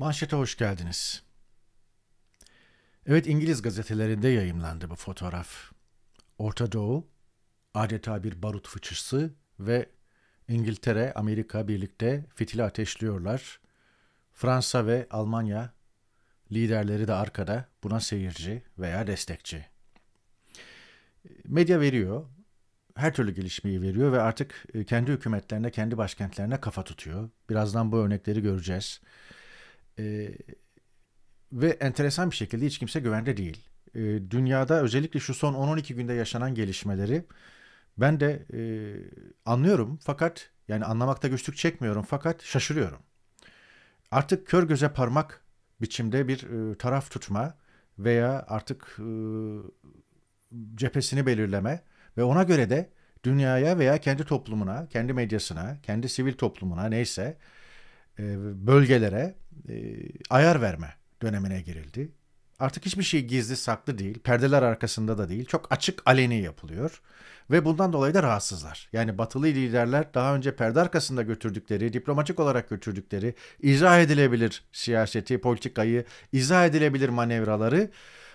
Manşete hoş geldiniz. Evet İngiliz gazetelerinde yayımlandı bu fotoğraf. Orta Doğu adeta bir barut fıçısı ve İngiltere, Amerika birlikte fitili ateşliyorlar. Fransa ve Almanya liderleri de arkada buna seyirci veya destekçi. Medya veriyor, her türlü gelişmeyi veriyor ve artık e, kendi hükümetlerine, kendi başkentlerine kafa tutuyor. Birazdan bu örnekleri göreceğiz. E, ve enteresan bir şekilde hiç kimse güvende değil. E, dünyada özellikle şu son 10-12 günde yaşanan gelişmeleri ben de e, anlıyorum fakat yani anlamakta güçlük çekmiyorum fakat şaşırıyorum. Artık kör göze parmak biçimde bir e, taraf tutma veya artık e, cephesini belirleme ve ona göre de dünyaya veya kendi toplumuna, kendi medyasına, kendi sivil toplumuna neyse e, bölgelere e, ayar verme dönemine girildi. Artık hiçbir şey gizli saklı değil, perdeler arkasında da değil, çok açık aleni yapılıyor ve bundan dolayı da rahatsızlar. Yani batılı liderler daha önce perde arkasında götürdükleri, diplomatik olarak götürdükleri, izah edilebilir siyaseti, politikayı, izah edilebilir manevraları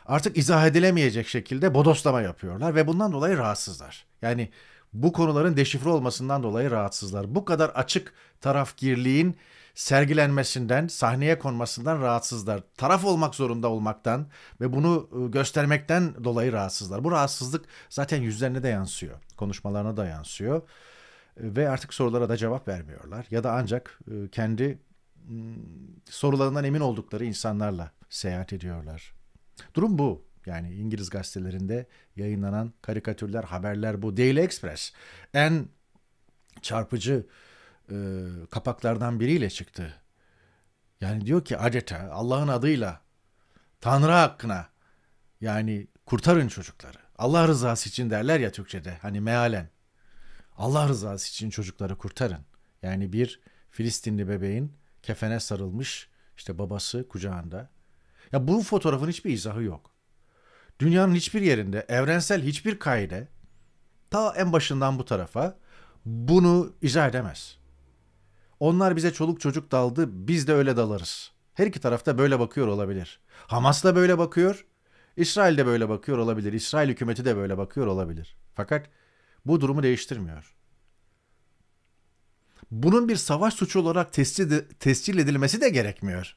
artık izah edilemeyecek şekilde bodoslama yapıyorlar ve bundan dolayı rahatsızlar. Yani bu konuların deşifre olmasından dolayı rahatsızlar. Bu kadar açık tarafgirliğin sergilenmesinden, sahneye konmasından rahatsızlar. Taraf olmak zorunda olmaktan ve bunu e, göstermekten dolayı rahatsızlar. Bu rahatsızlık zaten yüzlerine de yansıyor, konuşmalarına da yansıyor e, ve artık sorulara da cevap vermiyorlar ya da ancak e, kendi hmm, sorularından emin oldukları insanlarla seyahat ediyorlar. Durum bu. Yani İngiliz gazetelerinde yayınlanan karikatürler, haberler bu. Daily Express en çarpıcı e, kapaklardan biriyle çıktı. Yani diyor ki adeta Allah'ın adıyla Tanrı hakkına yani kurtarın çocukları. Allah rızası için derler ya Türkçe'de hani mealen. Allah rızası için çocukları kurtarın. Yani bir Filistinli bebeğin kefene sarılmış işte babası kucağında. Ya bu fotoğrafın hiçbir izahı yok. Dünyanın hiçbir yerinde evrensel hiçbir kaide ta en başından bu tarafa bunu izah edemez. Onlar bize çoluk çocuk daldı, biz de öyle dalarız. Her iki tarafta böyle bakıyor olabilir. Hamas da böyle bakıyor, İsrail de böyle bakıyor olabilir. İsrail hükümeti de böyle bakıyor olabilir. Fakat bu durumu değiştirmiyor. Bunun bir savaş suçu olarak tescil edilmesi de gerekmiyor.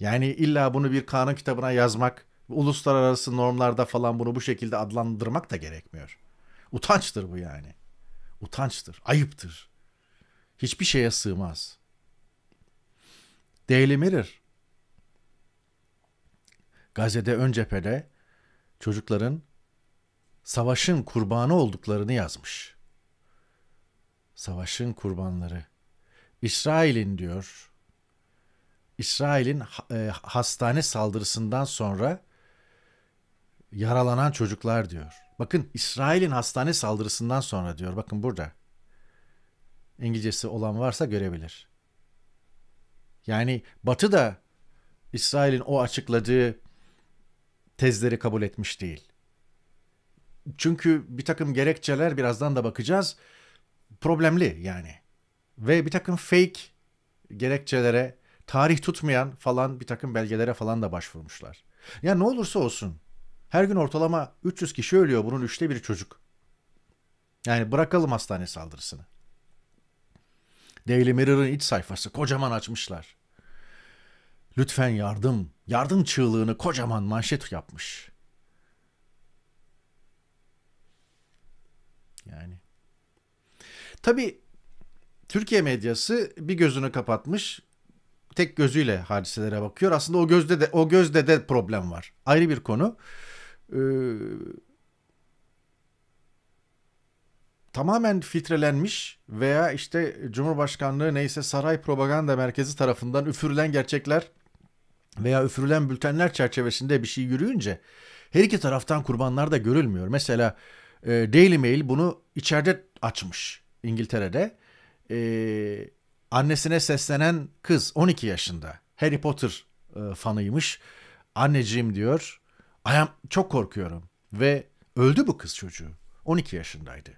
Yani illa bunu bir kanun kitabına yazmak, uluslararası normlarda falan bunu bu şekilde adlandırmak da gerekmiyor. Utançtır bu yani. Utançtır, ayıptır hiçbir şeye sığmaz. Daily Mirror Gazze'de ön cephede çocukların savaşın kurbanı olduklarını yazmış. Savaşın kurbanları. İsrail'in diyor. İsrail'in e, hastane saldırısından sonra yaralanan çocuklar diyor. Bakın İsrail'in hastane saldırısından sonra diyor. Bakın burada. İngilizcesi olan varsa görebilir. Yani Batı da İsrail'in o açıkladığı tezleri kabul etmiş değil. Çünkü bir takım gerekçeler birazdan da bakacağız problemli yani. Ve bir takım fake gerekçelere, tarih tutmayan falan bir takım belgelere falan da başvurmuşlar. Ya ne olursa olsun her gün ortalama 300 kişi ölüyor bunun üçte biri çocuk. Yani bırakalım hastane saldırısını. Daily Mirror'ın iç sayfası kocaman açmışlar. Lütfen yardım, yardım çığlığını kocaman manşet yapmış. Yani. Tabii Türkiye medyası bir gözünü kapatmış, tek gözüyle hadiselere bakıyor. Aslında o gözde de o gözde de problem var. Ayrı bir konu. Ee, tamamen filtrelenmiş veya işte Cumhurbaşkanlığı neyse saray propaganda merkezi tarafından üfürülen gerçekler veya üfürülen bültenler çerçevesinde bir şey yürüyünce her iki taraftan kurbanlar da görülmüyor. Mesela e, Daily Mail bunu içeride açmış İngiltere'de. E, annesine seslenen kız 12 yaşında Harry Potter e, fanıymış. Anneciğim diyor. Ayam çok korkuyorum ve öldü bu kız çocuğu. 12 yaşındaydı.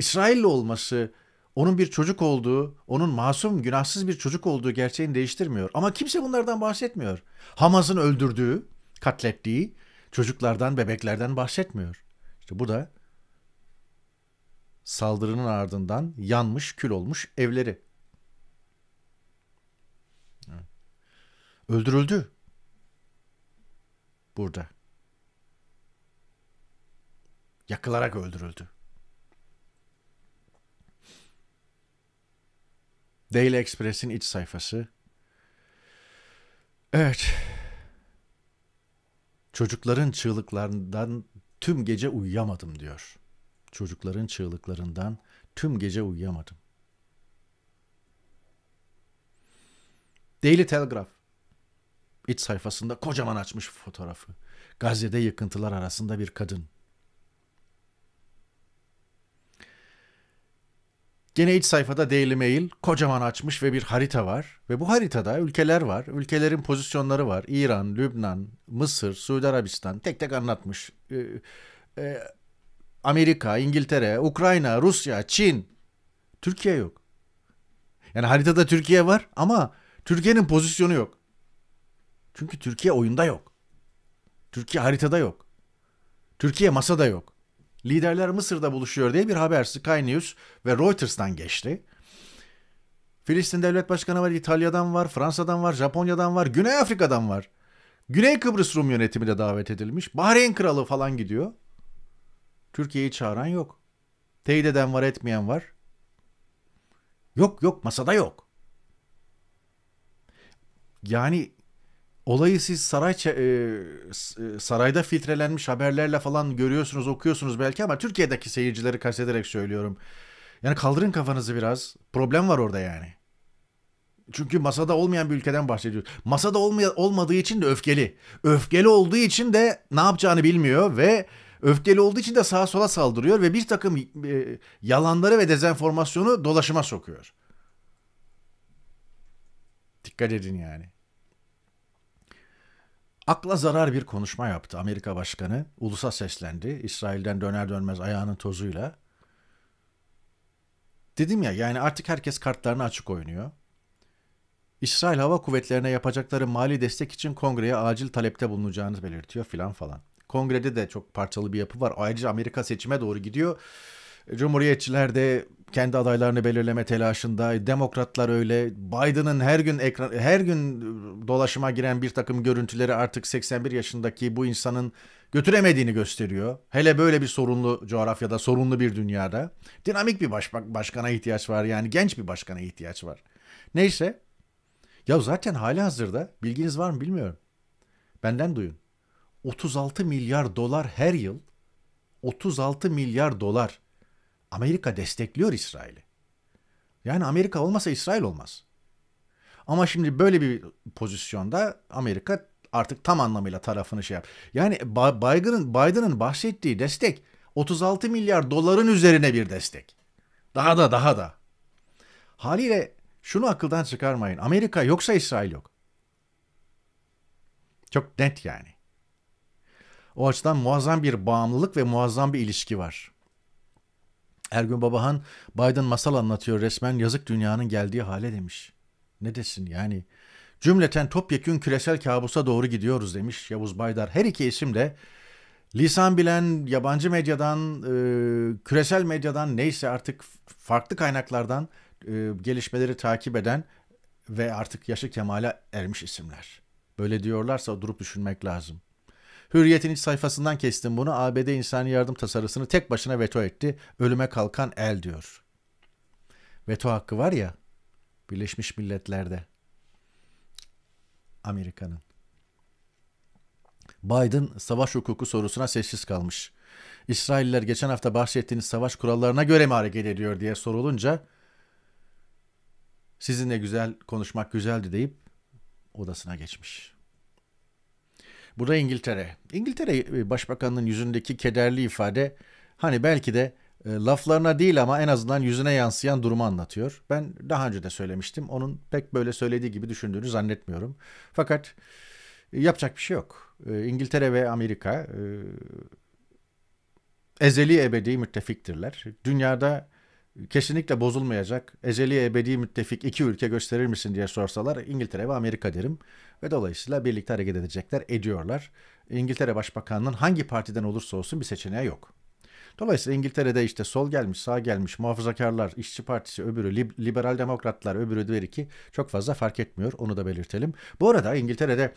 İsrailli olması onun bir çocuk olduğu, onun masum, günahsız bir çocuk olduğu gerçeğini değiştirmiyor. Ama kimse bunlardan bahsetmiyor. Hamas'ın öldürdüğü, katlettiği çocuklardan, bebeklerden bahsetmiyor. İşte bu da saldırının ardından yanmış, kül olmuş evleri. Öldürüldü. Burada. Yakılarak öldürüldü. Daily Express'in iç sayfası. Evet. Çocukların çığlıklarından tüm gece uyuyamadım diyor. Çocukların çığlıklarından tüm gece uyuyamadım. Daily Telegraph iç sayfasında kocaman açmış fotoğrafı. Gazze'de yıkıntılar arasında bir kadın. Gene iç sayfada Daily Mail kocaman açmış ve bir harita var. Ve bu haritada ülkeler var. Ülkelerin pozisyonları var. İran, Lübnan, Mısır, Suudi Arabistan tek tek anlatmış. Ee, e, Amerika, İngiltere, Ukrayna, Rusya, Çin. Türkiye yok. Yani haritada Türkiye var ama Türkiye'nin pozisyonu yok. Çünkü Türkiye oyunda yok. Türkiye haritada yok. Türkiye masada yok. Liderler Mısır'da buluşuyor diye bir haber Sky News ve Reuters'tan geçti. Filistin Devlet Başkanı var, İtalya'dan var, Fransa'dan var, Japonya'dan var, Güney Afrika'dan var. Güney Kıbrıs Rum yönetimi de davet edilmiş. Bahreyn Kralı falan gidiyor. Türkiye'yi çağıran yok. Teyit eden var, etmeyen var. Yok yok masada yok. Yani olayı siz saray e, e, sarayda filtrelenmiş haberlerle falan görüyorsunuz, okuyorsunuz belki ama Türkiye'deki seyircileri kastederek söylüyorum. Yani kaldırın kafanızı biraz. Problem var orada yani. Çünkü masada olmayan bir ülkeden bahsediyoruz. Masada olmay- olmadığı için de öfkeli. Öfkeli olduğu için de ne yapacağını bilmiyor ve öfkeli olduğu için de sağa sola saldırıyor ve bir takım e, yalanları ve dezenformasyonu dolaşıma sokuyor. Dikkat edin yani. Akla zarar bir konuşma yaptı Amerika Başkanı. Ulusa seslendi. İsrail'den döner dönmez ayağının tozuyla. Dedim ya yani artık herkes kartlarını açık oynuyor. İsrail Hava Kuvvetlerine yapacakları mali destek için kongreye acil talepte bulunacağını belirtiyor filan falan. Kongrede de çok parçalı bir yapı var. Ayrıca Amerika seçime doğru gidiyor. Cumhuriyetçiler de kendi adaylarını belirleme telaşında. Demokratlar öyle. Biden'ın her gün ekran, her gün ıı, dolaşıma giren bir takım görüntüleri artık 81 yaşındaki bu insanın götüremediğini gösteriyor. Hele böyle bir sorunlu coğrafyada, sorunlu bir dünyada. Dinamik bir baş, başkana ihtiyaç var yani genç bir başkana ihtiyaç var. Neyse. Ya zaten hali hazırda bilginiz var mı bilmiyorum. Benden duyun. 36 milyar dolar her yıl 36 milyar dolar Amerika destekliyor İsrail'i. Yani Amerika olmasa İsrail olmaz. Ama şimdi böyle bir pozisyonda Amerika artık tam anlamıyla tarafını şey yap. Yani Biden'ın Biden'ın bahsettiği destek 36 milyar doların üzerine bir destek. Daha da daha da. Haliyle şunu akıldan çıkarmayın. Amerika yoksa İsrail yok. Çok net yani. O açıdan muazzam bir bağımlılık ve muazzam bir ilişki var. Ergün Babahan Biden masal anlatıyor resmen yazık dünyanın geldiği hale demiş. Ne desin yani? Cümleten topyekün küresel kabusa doğru gidiyoruz demiş Yavuz Baydar. Her iki isim de lisan bilen yabancı medyadan, e, küresel medyadan neyse artık farklı kaynaklardan e, gelişmeleri takip eden ve artık yaşı kemale ermiş isimler. Böyle diyorlarsa durup düşünmek lazım. Hürriyet'in iç sayfasından kestim bunu. ABD insan yardım tasarısını tek başına veto etti. Ölüme kalkan el diyor. Veto hakkı var ya Birleşmiş Milletler'de. Amerika'nın. Biden savaş hukuku sorusuna sessiz kalmış. İsrailler geçen hafta bahsettiğiniz savaş kurallarına göre mi hareket ediyor diye sorulunca sizinle güzel konuşmak güzeldi deyip odasına geçmiş. Bu da İngiltere. İngiltere e, Başbakanının yüzündeki kederli ifade hani belki de e, laflarına değil ama en azından yüzüne yansıyan durumu anlatıyor. Ben daha önce de söylemiştim. Onun pek böyle söylediği gibi düşündüğünü zannetmiyorum. Fakat e, yapacak bir şey yok. E, İngiltere ve Amerika e, ezeli ebedi müttefiktirler. Dünyada kesinlikle bozulmayacak ezeli ebedi müttefik iki ülke gösterir misin diye sorsalar İngiltere ve Amerika derim ve dolayısıyla birlikte hareket edecekler, ediyorlar. İngiltere Başbakanı'nın hangi partiden olursa olsun bir seçeneği yok. Dolayısıyla İngiltere'de işte sol gelmiş, sağ gelmiş, muhafazakarlar, işçi partisi, öbürü liberal demokratlar, öbürü diğer iki çok fazla fark etmiyor. Onu da belirtelim. Bu arada İngiltere'de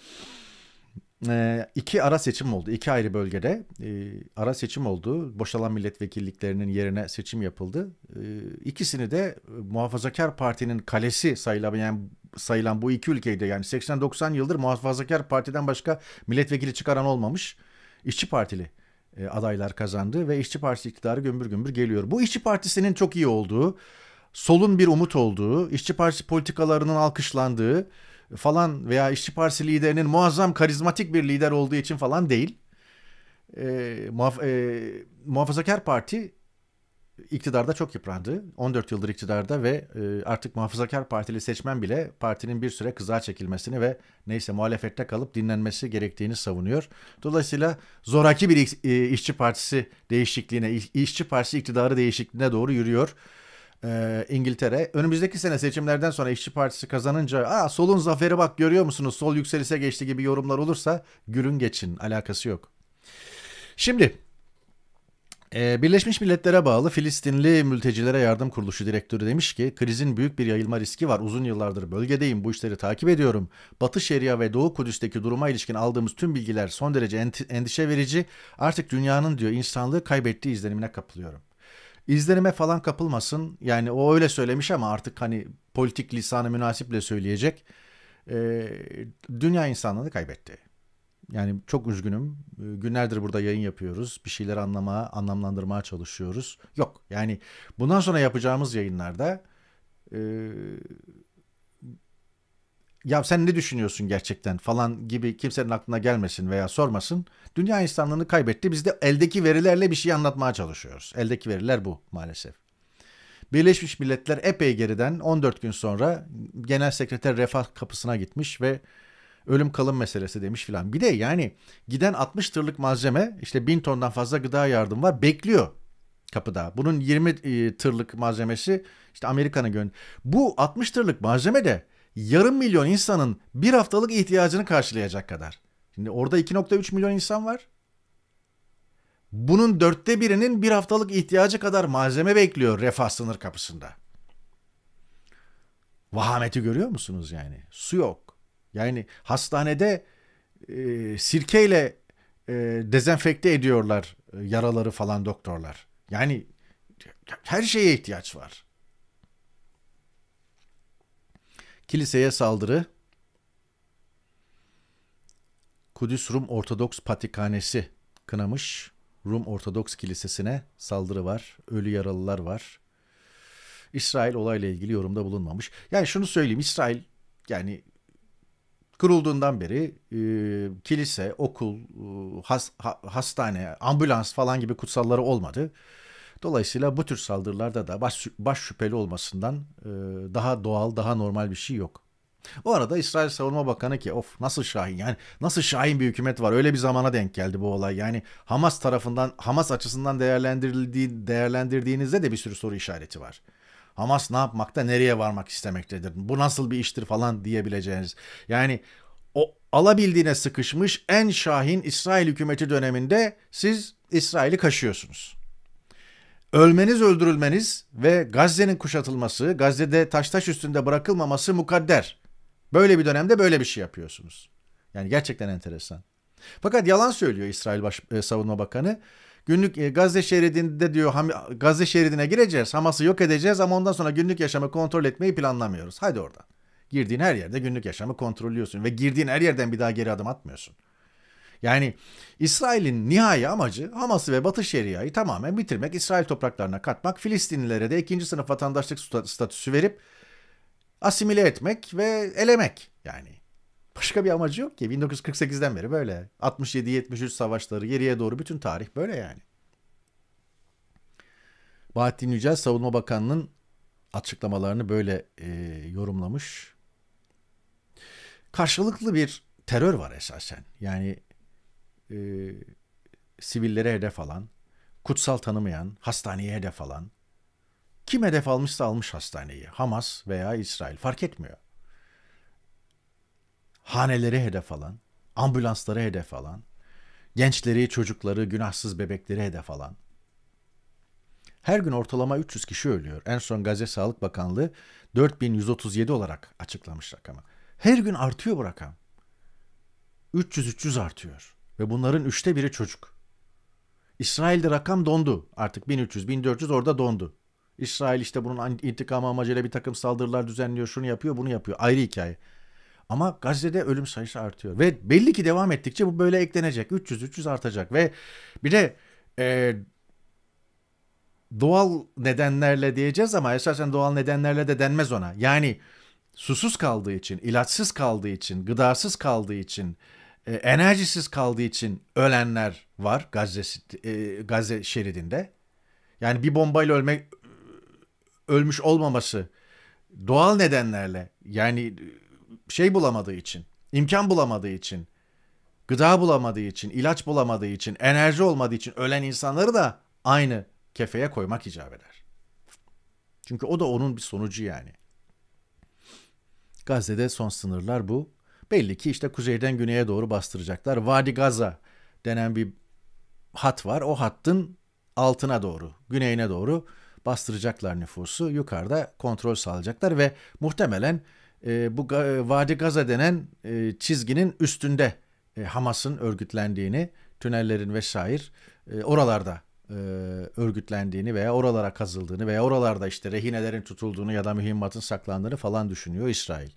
e, iki ara seçim oldu. İki ayrı bölgede e, ara seçim oldu. Boşalan milletvekilliklerinin yerine seçim yapıldı. E, ikisini de muhafazakar partinin kalesi sayılamayan sayılan bu iki ülkeydi. Yani 80-90 yıldır muhafazakar partiden başka milletvekili çıkaran olmamış. işçi partili e, adaylar kazandı ve işçi partisi iktidarı gümbür gümbür geliyor. Bu işçi partisinin çok iyi olduğu, solun bir umut olduğu, işçi partisi politikalarının alkışlandığı falan veya işçi partisi liderinin muazzam karizmatik bir lider olduğu için falan değil. E, muhaf- e, muhafazakar parti iktidarda çok yıprandı. 14 yıldır iktidarda ve e, artık muhafazakar partili seçmen bile partinin bir süre kızağa çekilmesini ve neyse muhalefette kalıp dinlenmesi gerektiğini savunuyor. Dolayısıyla zoraki bir e, işçi partisi değişikliğine, işçi partisi iktidarı değişikliğine doğru yürüyor. E, İngiltere önümüzdeki sene seçimlerden sonra işçi partisi kazanınca Aa, solun zaferi bak görüyor musunuz sol yükselişe geçti gibi yorumlar olursa gülün geçin alakası yok. Şimdi ee, Birleşmiş Milletler'e bağlı Filistinli Mültecilere Yardım Kuruluşu direktörü demiş ki krizin büyük bir yayılma riski var. Uzun yıllardır bölgedeyim bu işleri takip ediyorum. Batı Şeria ve Doğu Kudüs'teki duruma ilişkin aldığımız tüm bilgiler son derece endişe verici. Artık dünyanın diyor insanlığı kaybettiği izlenimine kapılıyorum. İzlenime falan kapılmasın. Yani o öyle söylemiş ama artık hani politik lisanı münasiple söyleyecek. Ee, dünya insanlığını kaybetti. Yani çok üzgünüm. Ee, günlerdir burada yayın yapıyoruz. Bir şeyleri anlamaya, anlamlandırmaya çalışıyoruz. Yok yani bundan sonra yapacağımız yayınlarda e, ya sen ne düşünüyorsun gerçekten falan gibi kimsenin aklına gelmesin veya sormasın. Dünya insanlığını kaybetti. Biz de eldeki verilerle bir şey anlatmaya çalışıyoruz. Eldeki veriler bu maalesef. Birleşmiş Milletler epey geriden 14 gün sonra Genel Sekreter Refah kapısına gitmiş ve ölüm kalım meselesi demiş filan. Bir de yani giden 60 tırlık malzeme işte 1000 tondan fazla gıda yardım var bekliyor kapıda. Bunun 20 e, tırlık malzemesi işte Amerika'nın gön. Bu 60 tırlık malzeme de yarım milyon insanın bir haftalık ihtiyacını karşılayacak kadar. Şimdi orada 2.3 milyon insan var. Bunun dörtte birinin bir haftalık ihtiyacı kadar malzeme bekliyor refah sınır kapısında. Vahameti görüyor musunuz yani? Su yok, yani hastanede e, sirkeyle e, dezenfekte ediyorlar e, yaraları falan doktorlar. Yani her şeye ihtiyaç var. Kiliseye saldırı Kudüs Rum Ortodoks Patrikhanesi kınamış. Rum Ortodoks Kilisesi'ne saldırı var. Ölü yaralılar var. İsrail olayla ilgili yorumda bulunmamış. Yani şunu söyleyeyim İsrail yani kurulduğundan beri e, kilise, okul, e, has, ha, hastane, ambulans falan gibi kutsalları olmadı. Dolayısıyla bu tür saldırılarda da baş, baş şüpheli olmasından e, daha doğal, daha normal bir şey yok. O arada İsrail Savunma Bakanı ki of nasıl Şahin yani nasıl Şahin bir hükümet var öyle bir zamana denk geldi bu olay. Yani Hamas tarafından Hamas açısından değerlendirildiği değerlendirdiğinizde de bir sürü soru işareti var. Hamas ne yapmakta, nereye varmak istemektedir. Bu nasıl bir iştir falan diyebileceğiniz. Yani o alabildiğine sıkışmış en şahin İsrail hükümeti döneminde siz İsrail'i kaşıyorsunuz. Ölmeniz, öldürülmeniz ve Gazze'nin kuşatılması, Gazze'de taş taş üstünde bırakılmaması mukadder. Böyle bir dönemde böyle bir şey yapıyorsunuz. Yani gerçekten enteresan. Fakat yalan söylüyor İsrail Baş, e, Savunma Bakanı. Günlük e, Gazze şeridinde diyor Gazze şeridine gireceğiz. Hamas'ı yok edeceğiz ama ondan sonra günlük yaşamı kontrol etmeyi planlamıyoruz. Hadi oradan. Girdiğin her yerde günlük yaşamı kontrollüyorsun ve girdiğin her yerden bir daha geri adım atmıyorsun. Yani İsrail'in nihai amacı Hamas'ı ve Batı Şeria'yı tamamen bitirmek, İsrail topraklarına katmak, Filistinlilere de ikinci sınıf vatandaşlık statüsü verip asimile etmek ve elemek yani. Başka bir amacı yok ki. 1948'den beri böyle. 67-73 savaşları geriye doğru bütün tarih böyle yani. Bahattin Yücel Savunma Bakanı'nın açıklamalarını böyle e, yorumlamış. Karşılıklı bir terör var esasen. Yani e, sivillere hedef alan, kutsal tanımayan, hastaneye hedef alan. Kim hedef almışsa almış hastaneyi. Hamas veya İsrail fark etmiyor haneleri hedef alan, ambulansları hedef alan, gençleri, çocukları, günahsız bebekleri hedef alan. Her gün ortalama 300 kişi ölüyor. En son Gazze Sağlık Bakanlığı 4137 olarak açıklamış rakamı. Her gün artıyor bu rakam. 300-300 artıyor. Ve bunların üçte biri çocuk. İsrail'de rakam dondu. Artık 1300-1400 orada dondu. İsrail işte bunun intikam amacıyla bir takım saldırılar düzenliyor, şunu yapıyor, bunu yapıyor. Ayrı hikaye. Ama Gazze'de ölüm sayısı artıyor. Ve belli ki devam ettikçe bu böyle eklenecek. 300-300 artacak. Ve bir de e, doğal nedenlerle diyeceğiz ama esasen doğal nedenlerle de denmez ona. Yani susuz kaldığı için, ilaçsız kaldığı için, gıdasız kaldığı için, e, enerjisiz kaldığı için ölenler var Gazze, e, Gazze şeridinde. Yani bir bombayla ölmek ölmüş olmaması doğal nedenlerle yani şey bulamadığı için, imkan bulamadığı için, gıda bulamadığı için, ilaç bulamadığı için, enerji olmadığı için ölen insanları da aynı kefeye koymak icap eder. Çünkü o da onun bir sonucu yani. Gazze'de son sınırlar bu. Belli ki işte kuzeyden güneye doğru bastıracaklar. Vadi Gaza denen bir hat var. O hattın altına doğru, güneyine doğru bastıracaklar nüfusu. Yukarıda kontrol sağlayacaklar ve muhtemelen ee, e, bu Vadi Gaza denen e, çizginin üstünde e, Hamas'ın örgütlendiğini, tünellerin vesaire e, oralarda e, örgütlendiğini veya oralara kazıldığını veya oralarda işte rehinelerin tutulduğunu ya da mühimmatın saklandığını falan düşünüyor İsrail.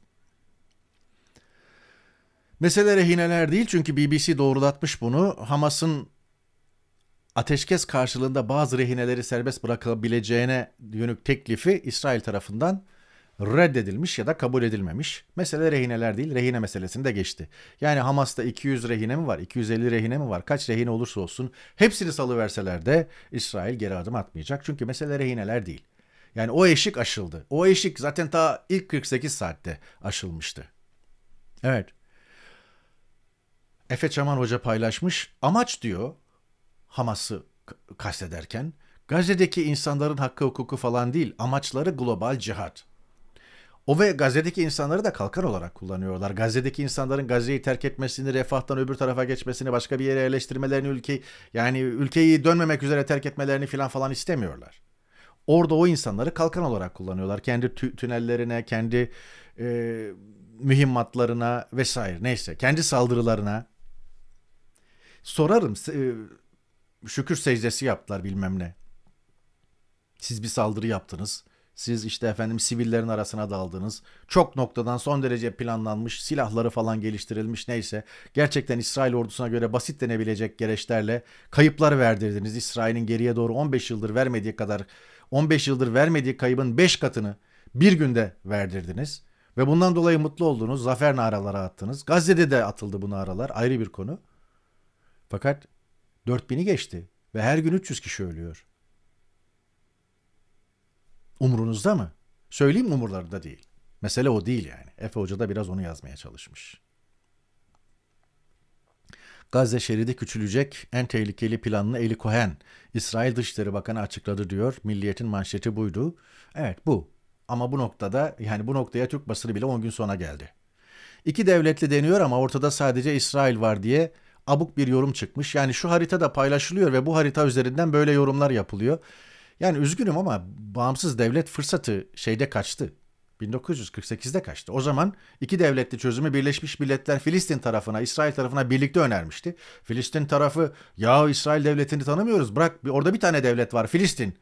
Mesele rehineler değil çünkü BBC doğrulatmış bunu. Hamas'ın ateşkes karşılığında bazı rehineleri serbest bırakabileceğine yönük teklifi İsrail tarafından reddedilmiş ya da kabul edilmemiş. Mesele rehineler değil, rehine meselesini de geçti. Yani Hamas'ta 200 rehine mi var, 250 rehine mi var, kaç rehine olursa olsun hepsini salıverseler de İsrail geri adım atmayacak. Çünkü mesele rehineler değil. Yani o eşik aşıldı. O eşik zaten ta ilk 48 saatte aşılmıştı. Evet. Efe Çaman Hoca paylaşmış. Amaç diyor Hamas'ı kastederken Gazze'deki insanların hakkı hukuku falan değil amaçları global cihat. O ve Gazze'deki insanları da kalkan olarak kullanıyorlar. Gazze'deki insanların Gazze'yi terk etmesini, refahtan öbür tarafa geçmesini, başka bir yere yerleştirmelerini, ülkeyi yani ülkeyi dönmemek üzere terk etmelerini filan falan istemiyorlar. Orada o insanları kalkan olarak kullanıyorlar. Kendi tü- tünellerine, kendi e, mühimmatlarına vesaire neyse, kendi saldırılarına. Sorarım, e, şükür secdesi yaptılar bilmem ne. Siz bir saldırı yaptınız siz işte efendim sivillerin arasına daldınız. Çok noktadan son derece planlanmış, silahları falan geliştirilmiş neyse. Gerçekten İsrail ordusuna göre basit denebilecek gereçlerle kayıplar verdirdiniz. İsrail'in geriye doğru 15 yıldır vermediği kadar 15 yıldır vermediği kaybın 5 katını bir günde verdirdiniz. Ve bundan dolayı mutlu oldunuz. Zafer naraları attınız. Gazze'de de atıldı bu naralar. Ayrı bir konu. Fakat 4000'i geçti ve her gün 300 kişi ölüyor. Umurunuzda mı? Söyleyeyim umurlarında değil. Mesele o değil yani. Efe Hoca da biraz onu yazmaya çalışmış. Gazze şeridi küçülecek en tehlikeli planını Eli Cohen, İsrail Dışişleri Bakanı açıkladı diyor. Milliyetin manşeti buydu. Evet bu. Ama bu noktada yani bu noktaya Türk basını bile 10 gün sonra geldi. İki devletli deniyor ama ortada sadece İsrail var diye abuk bir yorum çıkmış. Yani şu harita da paylaşılıyor ve bu harita üzerinden böyle yorumlar yapılıyor. Yani üzgünüm ama bağımsız devlet fırsatı şeyde kaçtı. 1948'de kaçtı. O zaman iki devletli çözümü Birleşmiş Milletler Filistin tarafına, İsrail tarafına birlikte önermişti. Filistin tarafı ya İsrail devletini tanımıyoruz bırak orada bir tane devlet var Filistin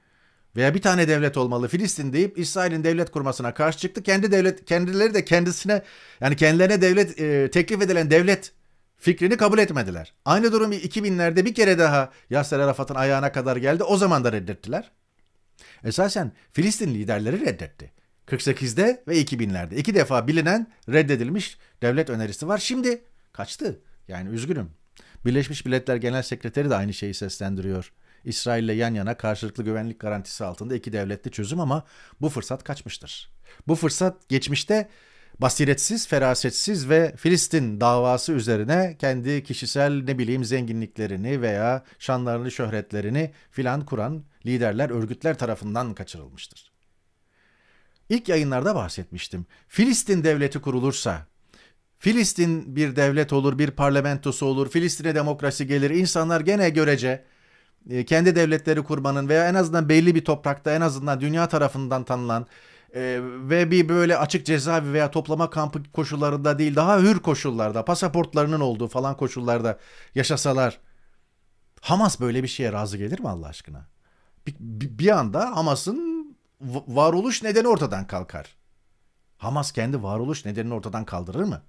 veya bir tane devlet olmalı Filistin deyip İsrail'in devlet kurmasına karşı çıktı. Kendi devlet kendileri de kendisine yani kendilerine devlet e, teklif edilen devlet fikrini kabul etmediler. Aynı durum 2000'lerde bir kere daha Yasser Arafat'ın ayağına kadar geldi. O zaman da reddettiler. Esasen Filistin liderleri reddetti. 48'de ve 2000'lerde. iki defa bilinen reddedilmiş devlet önerisi var. Şimdi kaçtı. Yani üzgünüm. Birleşmiş Milletler Genel Sekreteri de aynı şeyi seslendiriyor. İsrail ile yan yana karşılıklı güvenlik garantisi altında iki devletli çözüm ama bu fırsat kaçmıştır. Bu fırsat geçmişte basiretsiz, ferasetsiz ve Filistin davası üzerine kendi kişisel ne bileyim zenginliklerini veya şanlarını, şöhretlerini filan kuran liderler, örgütler tarafından kaçırılmıştır. İlk yayınlarda bahsetmiştim. Filistin devleti kurulursa, Filistin bir devlet olur, bir parlamentosu olur, Filistin'e demokrasi gelir, insanlar gene görece e, kendi devletleri kurmanın veya en azından belli bir toprakta en azından dünya tarafından tanınan ee, ve bir böyle açık cezaevi veya toplama kampı koşullarında değil daha hür koşullarda pasaportlarının olduğu falan koşullarda yaşasalar Hamas böyle bir şeye razı gelir mi Allah aşkına? Bir, bir anda Hamas'ın varoluş nedeni ortadan kalkar. Hamas kendi varoluş nedenini ortadan kaldırır mı?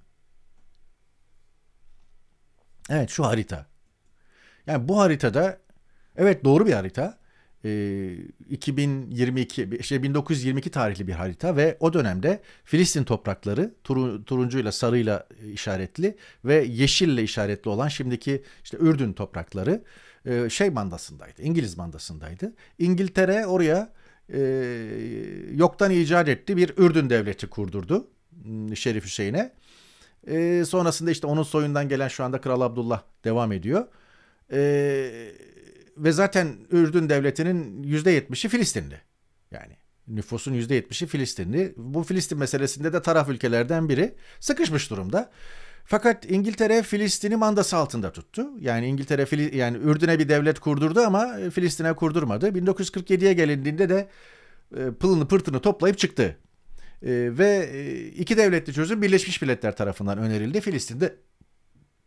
Evet şu harita. Yani bu haritada evet doğru bir harita 2022 ee, şey 1922 tarihli bir harita ve o dönemde Filistin toprakları turun, turuncuyla sarıyla e, işaretli ve yeşille işaretli olan şimdiki işte Ürdün toprakları e, şey mandasındaydı. İngiliz mandasındaydı. İngiltere oraya e, yoktan icat etti bir Ürdün devleti kurdurdu Şerif Hüseyin'e. E, sonrasında işte onun soyundan gelen şu anda Kral Abdullah devam ediyor. Eee ve zaten Ürdün devletinin %70'i Filistinli. Yani nüfusun %70'i Filistinli. Bu Filistin meselesinde de taraf ülkelerden biri sıkışmış durumda. Fakat İngiltere Filistin'i mandası altında tuttu. Yani İngiltere yani Ürdün'e bir devlet kurdurdu ama e, Filistin'e kurdurmadı. 1947'ye gelindiğinde de e, pılını pırtını toplayıp çıktı. E, ve iki devletli çözüm Birleşmiş Milletler tarafından önerildi. Filistin'de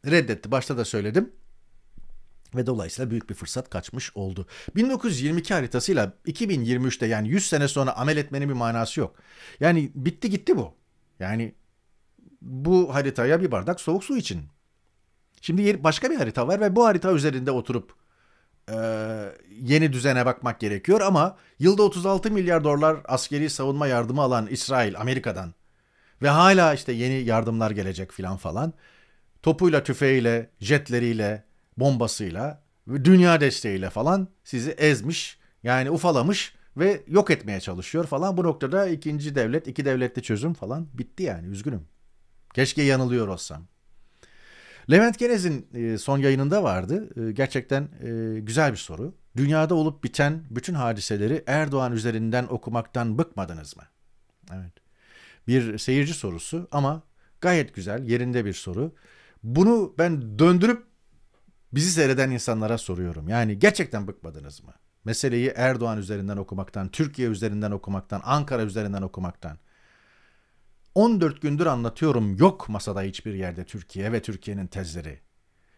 reddetti. Başta da söyledim ve dolayısıyla büyük bir fırsat kaçmış oldu. 1922 haritasıyla 2023'te yani 100 sene sonra amel etmenin bir manası yok. Yani bitti gitti bu. Yani bu haritaya bir bardak soğuk su için. Şimdi başka bir harita var ve bu harita üzerinde oturup e, yeni düzene bakmak gerekiyor ama yılda 36 milyar dolar askeri savunma yardımı alan İsrail Amerika'dan ve hala işte yeni yardımlar gelecek filan falan. Topuyla, tüfeğiyle, jetleriyle, bombasıyla ve dünya desteğiyle falan sizi ezmiş yani ufalamış ve yok etmeye çalışıyor falan. Bu noktada ikinci devlet, iki devletli çözüm falan bitti yani üzgünüm. Keşke yanılıyor olsam. Levent Genez'in e, son yayınında vardı. E, gerçekten e, güzel bir soru. Dünyada olup biten bütün hadiseleri Erdoğan üzerinden okumaktan bıkmadınız mı? Evet. Bir seyirci sorusu ama gayet güzel, yerinde bir soru. Bunu ben döndürüp Bizi seyreden insanlara soruyorum. Yani gerçekten bıkmadınız mı? Meseleyi Erdoğan üzerinden okumaktan, Türkiye üzerinden okumaktan, Ankara üzerinden okumaktan. 14 gündür anlatıyorum yok masada hiçbir yerde Türkiye ve Türkiye'nin tezleri.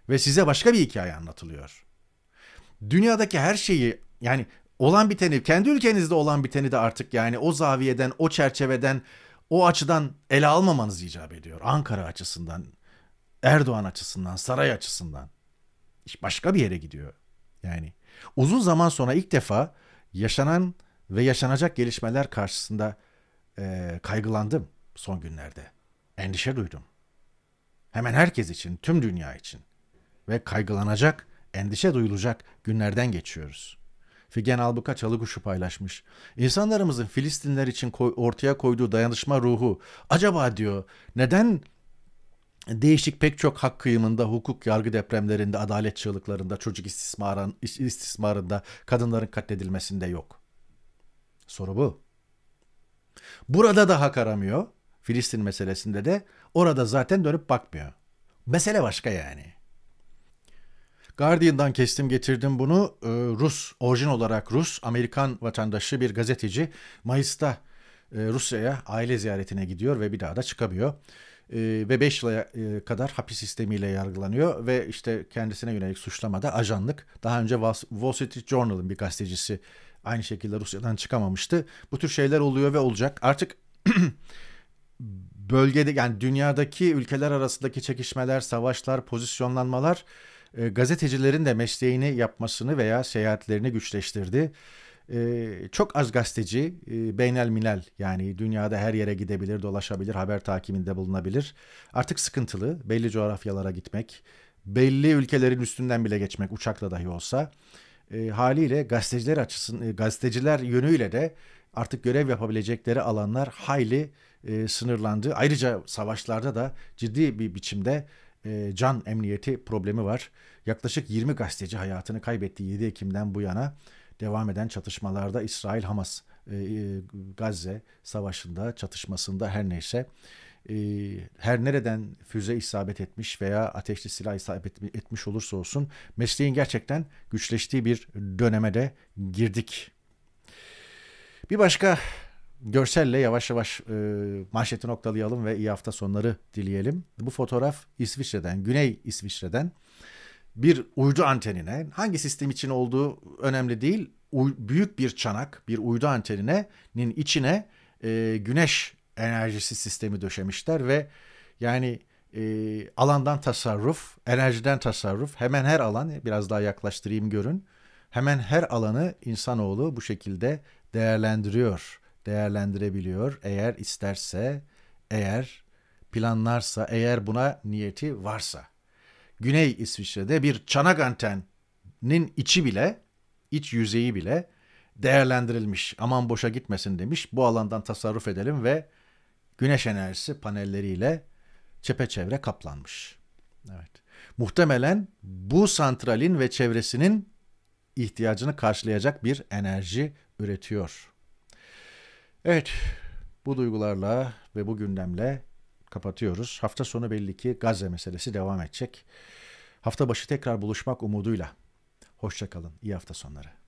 Ve size başka bir hikaye anlatılıyor. Dünyadaki her şeyi yani olan biteni kendi ülkenizde olan biteni de artık yani o zaviyeden, o çerçeveden, o açıdan ele almamanız icap ediyor. Ankara açısından, Erdoğan açısından, saray açısından başka bir yere gidiyor. Yani uzun zaman sonra ilk defa yaşanan ve yaşanacak gelişmeler karşısında e, kaygılandım son günlerde. Endişe duydum. Hemen herkes için, tüm dünya için. Ve kaygılanacak, endişe duyulacak günlerden geçiyoruz. Figen Albuka Çalıkuş'u paylaşmış. İnsanlarımızın Filistinler için koy, ortaya koyduğu dayanışma ruhu acaba diyor neden değişik pek çok hak kıyımında, hukuk, yargı depremlerinde, adalet çığlıklarında, çocuk istismarın, istismarında, kadınların katledilmesinde yok. Soru bu. Burada da hak aramıyor. Filistin meselesinde de orada zaten dönüp bakmıyor. Mesele başka yani. Guardian'dan kestim getirdim bunu. Ee, Rus, orijin olarak Rus, Amerikan vatandaşı bir gazeteci Mayıs'ta e, Rusya'ya aile ziyaretine gidiyor ve bir daha da çıkamıyor. Ee, ve 5 yıla e, kadar hapis sistemiyle yargılanıyor ve işte kendisine yönelik suçlamada ajanlık. Daha önce Wall Street Journal'ın bir gazetecisi aynı şekilde Rusya'dan çıkamamıştı. Bu tür şeyler oluyor ve olacak. Artık bölgede yani dünyadaki ülkeler arasındaki çekişmeler, savaşlar, pozisyonlanmalar e, gazetecilerin de mesleğini yapmasını veya seyahatlerini güçleştirdi e, çok az gazeteci e, beynel minel yani dünyada her yere gidebilir, dolaşabilir, haber takiminde bulunabilir. Artık sıkıntılı belli coğrafyalara gitmek, belli ülkelerin üstünden bile geçmek uçakla dahi olsa e, haliyle gazeteciler açısın e, gazeteciler yönüyle de artık görev yapabilecekleri alanlar hayli e, sınırlandı. Ayrıca savaşlarda da ciddi bir biçimde e, can emniyeti problemi var. Yaklaşık 20 gazeteci hayatını kaybetti 7 Ekim'den bu yana devam eden çatışmalarda İsrail-Hamas e, e, Gazze savaşında çatışmasında her neyse e, her nereden füze isabet etmiş veya ateşli silah isabet etmiş olursa olsun mesleğin gerçekten güçleştiği bir döneme de girdik. Bir başka görselle yavaş yavaş e, manşeti noktalayalım ve iyi hafta sonları dileyelim. Bu fotoğraf İsviçre'den, Güney İsviçre'den bir uydu antenine hangi sistem için olduğu önemli değil büyük bir çanak bir uydu anteninin içine e, güneş enerjisi sistemi döşemişler ve yani e, alandan tasarruf enerjiden tasarruf hemen her alan biraz daha yaklaştırayım görün hemen her alanı insanoğlu bu şekilde değerlendiriyor değerlendirebiliyor eğer isterse eğer planlarsa eğer buna niyeti varsa Güney İsviçre'de bir çanak antenin içi bile, iç yüzeyi bile değerlendirilmiş. Aman boşa gitmesin demiş. Bu alandan tasarruf edelim ve güneş enerjisi panelleriyle çepeçevre kaplanmış. Evet. Muhtemelen bu santralin ve çevresinin ihtiyacını karşılayacak bir enerji üretiyor. Evet, bu duygularla ve bu gündemle kapatıyoruz. Hafta sonu belli ki Gazze meselesi devam edecek. Hafta başı tekrar buluşmak umuduyla. Hoşçakalın. İyi hafta sonları.